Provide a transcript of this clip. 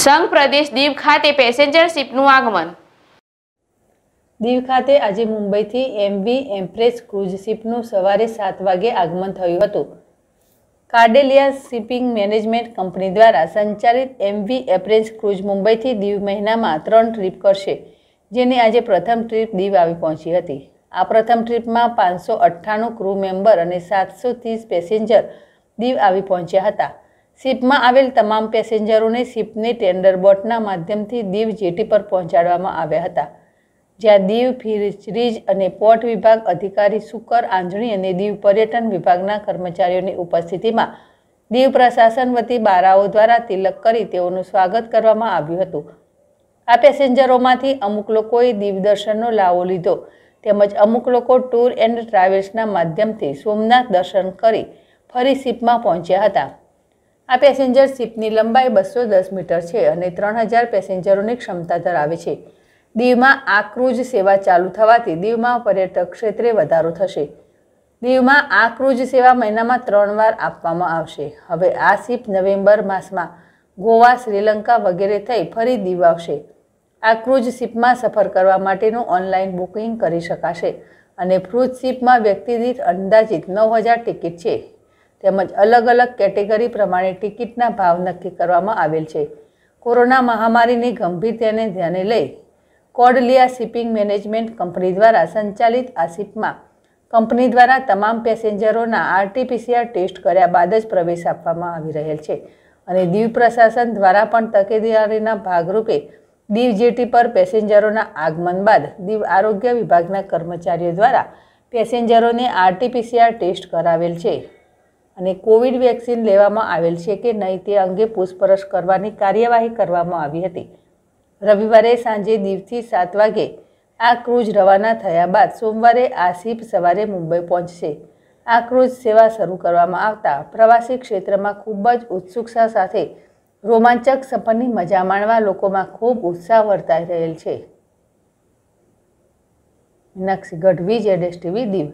સંઘ પ્રદેશ દીવ ખાતે પેસેન્જર શિપનું આગમન દીવ ખાતે આજે મુંબઈથી એમવી એમ્પ્રેસ ક્રૂઝ શિપનું સવારે સાત વાગે આગમન થયું હતું કાર્ડેલિયા શિપિંગ મેનેજમેન્ટ કંપની દ્વારા સંચાલિત એમવી એપ્રેસ ક્રૂઝ મુંબઈથી દીવ મહિનામાં ત્રણ ટ્રીપ કરશે જેની આજે પ્રથમ ટ્રીપ દીવ આવી પહોંચી હતી આ પ્રથમ ટ્રીપમાં પાંચસો અઠ્ઠાણું ક્રૂ મેમ્બર અને સાતસો ત્રીસ પેસેન્જર દીવ આવી પહોંચ્યા હતા શિપમાં આવેલ તમામ પેસેન્જરોને શિપની ટેન્ડર બોટના માધ્યમથી દીવ જેટી પર પહોંચાડવામાં આવ્યા હતા જ્યાં દીવ ફિશરીજ અને પોર્ટ વિભાગ અધિકારી સુકર આંજણી અને દીવ પર્યટન વિભાગના કર્મચારીઓની ઉપસ્થિતિમાં દીવ પ્રશાસન વતી બારાઓ દ્વારા તિલક કરી તેઓનું સ્વાગત કરવામાં આવ્યું હતું આ પેસેન્જરોમાંથી અમુક લોકોએ દીવ દર્શનનો લાવો લીધો તેમજ અમુક લોકો ટૂર એન્ડ ટ્રાવેલ્સના માધ્યમથી સોમનાથ દર્શન કરી ફરી શિપમાં પહોંચ્યા હતા આ પેસેન્જર શિપની લંબાઈ બસો દસ મીટર છે અને ત્રણ હજાર પેસેન્જરોની ક્ષમતા ધરાવે છે દીવમાં આ ક્રૂઝ સેવા ચાલુ થવાથી દીવમાં પર્યટક ક્ષેત્રે વધારો થશે દીવમાં આ ક્રૂઝ સેવા મહિનામાં ત્રણ વાર આપવામાં આવશે હવે આ શિપ નવેમ્બર માસમાં ગોવા શ્રીલંકા વગેરે થઈ ફરી દીવ આવશે આ ક્રૂઝ શિપમાં સફર કરવા માટેનું ઓનલાઈન બુકિંગ કરી શકાશે અને ક્રૂઝ શિપમાં વ્યક્તિ દીઠ અંદાજિત નવ હજાર ટિકિટ છે તેમજ અલગ અલગ કેટેગરી પ્રમાણે ટિકિટના ભાવ નક્કી કરવામાં આવેલ છે કોરોના મહામારીની ગંભીરતાને ધ્યાને લઈ કોડલિયા શિપિંગ મેનેજમેન્ટ કંપની દ્વારા સંચાલિત આ શિપમાં કંપની દ્વારા તમામ પેસેન્જરોના આરટીપીસીઆર ટેસ્ટ કર્યા બાદ જ પ્રવેશ આપવામાં આવી રહેલ છે અને દીવ પ્રશાસન દ્વારા પણ તકેદારીના ભાગરૂપે દીવ જેટી પર પેસેન્જરોના આગમન બાદ દીવ આરોગ્ય વિભાગના કર્મચારીઓ દ્વારા પેસેન્જરોને આરટીપીસીઆર ટેસ્ટ કરાવેલ છે અને કોવિડ વેક્સિન લેવામાં આવેલ છે કે નહીં તે અંગે પૂછપરછ કરવાની કાર્યવાહી કરવામાં આવી હતી રવિવારે સાંજે દીવથી સાત વાગે આ ક્રૂઝ રવાના થયા બાદ સોમવારે આ શિપ સવારે મુંબઈ પહોંચશે આ ક્રૂઝ સેવા શરૂ કરવામાં આવતા પ્રવાસી ક્ષેત્રમાં ખૂબ જ ઉત્સુકતા સાથે રોમાંચક સફરની મજા માણવા લોકોમાં ખૂબ ઉત્સાહ વર્તાઈ રહેલ છે નક્ષ ગઢવી જેડેશ ટીવી દીવ